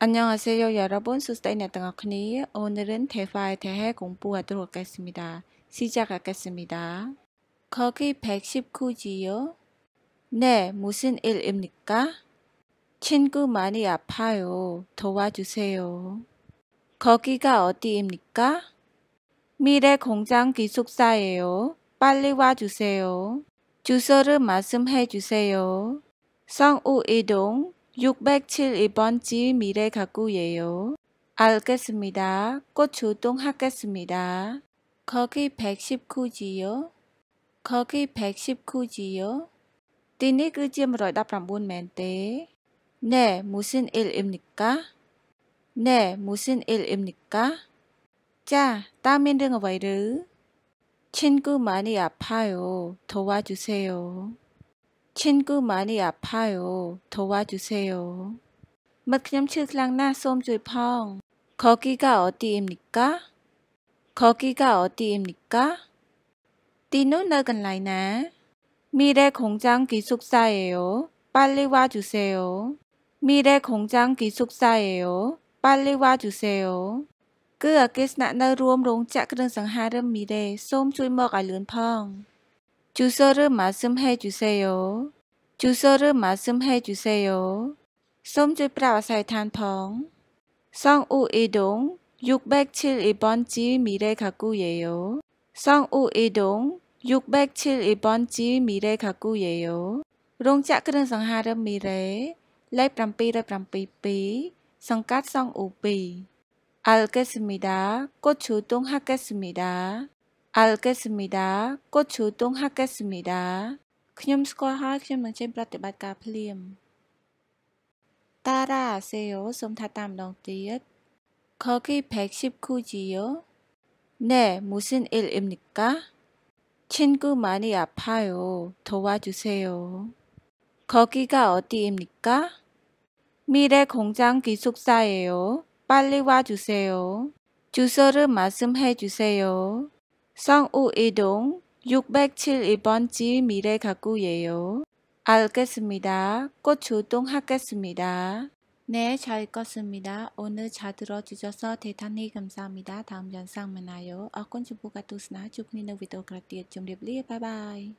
안녕하세요 여러분 수스타인의 땅아크니 오늘은 대화에 대해 공부하도록 하겠습니다. 시작하겠습니다. 거기 119지요? 네, 무슨 일입니까? 친구 많이 아파요. 도와주세요. 거기가 어디입니까? 미래 공장 기숙사예요. 빨리 와주세요. 주소를 말씀해 주세요. 성우이동 607번지 미래 가구예요. 알겠습니다. 꽃 조동하겠습니다. 거기 119지요. 거기 119지요. 띠니 그지음으로 답한문 멘데. 네, 무슨 일입니까? 네, 무슨 일입니까? 자, 땀이 등어바이르. 친구 많이 아파요. 도와주세요. 친구많이아파 요. 도와주세 요. មិត្តខ្ញុំឈឺខ្លាំងណាស់សូមជួយផងខកីកាអូទីអ៊ីមនីកាខកីកាអូទីអ៊ីមនីកាទីនោះនៅកន្លែងណាមីរ៉េខុងចាំងគីសុកសាយអេអូប៉ាលីវ៉ាជូសេអូមីរ៉េខុងចាំងគីសុកសាយអេអូប៉ាលីវ៉ាជូសេអូគឺអគារស្នាក់នៅរួមរោងចក្រគ្រឿងសង្ហារឹមមីរ៉េសូមជួយមកឲ្យលឿនផង 주소를 말씀해 주세요. 주소를 말씀해 주세요. 솜 주프라 사이탄펑. 성우이동 671번지 미래가구예요. 성우이동 671번지 미래가구예요. 롱짝 그런 성하름 미래. 랩772 성갓 성우비. 알겠습니다. 꽃 주동하겠습니다. 알겠습니다. 꽃 조동하겠습니다. 그념 수거하시면 제브라트 바까 플림. 따라하세요. 솜타담동 띠엣. 거기 119지요? 네, 무슨 일입니까? 친구 많이 아파요. 도와주세요. 거기가 어디입니까? 미래 공장 기숙사예요. 빨리 와주세요. 주소를 말씀해 주세요. 성우이동 607번지 미래가구예요. 알겠습니다. 꽃 조동하겠습니다. 네, 잘 읽었습니다. 오늘 잘 들어주셔서 대단히 감사합니다. 다음 영상 만나요. 어콘 주부가 또 스나 주부니는 위도그라티에 좀 리블리 바이바이.